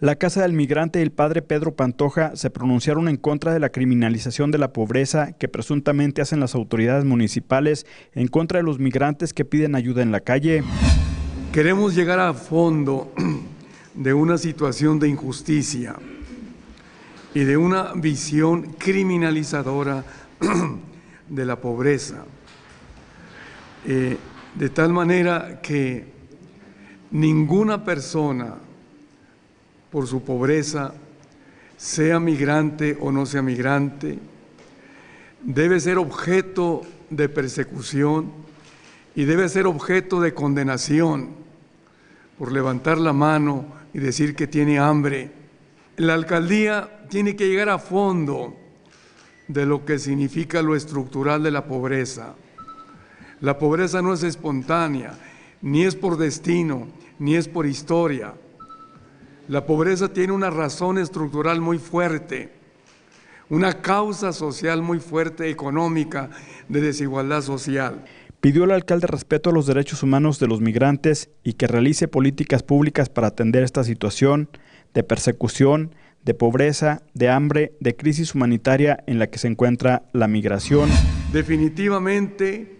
La Casa del Migrante y el padre Pedro Pantoja se pronunciaron en contra de la criminalización de la pobreza que presuntamente hacen las autoridades municipales en contra de los migrantes que piden ayuda en la calle. Queremos llegar a fondo de una situación de injusticia y de una visión criminalizadora de la pobreza, eh, de tal manera que ninguna persona por su pobreza, sea migrante o no sea migrante, debe ser objeto de persecución y debe ser objeto de condenación por levantar la mano y decir que tiene hambre. La alcaldía tiene que llegar a fondo de lo que significa lo estructural de la pobreza. La pobreza no es espontánea, ni es por destino, ni es por historia. La pobreza tiene una razón estructural muy fuerte, una causa social muy fuerte, económica, de desigualdad social. Pidió al alcalde respeto a los derechos humanos de los migrantes y que realice políticas públicas para atender esta situación de persecución, de pobreza, de hambre, de crisis humanitaria en la que se encuentra la migración. Definitivamente,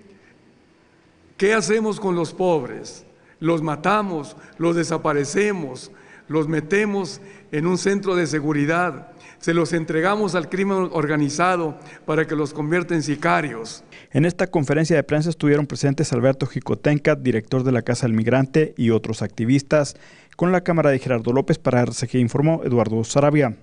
¿qué hacemos con los pobres? Los matamos, los desaparecemos, los metemos en un centro de seguridad, se los entregamos al crimen organizado para que los convierta en sicarios. En esta conferencia de prensa estuvieron presentes Alberto Jicotenca, director de la Casa del Migrante y otros activistas. Con la cámara de Gerardo López para RCG informó Eduardo Sarabia.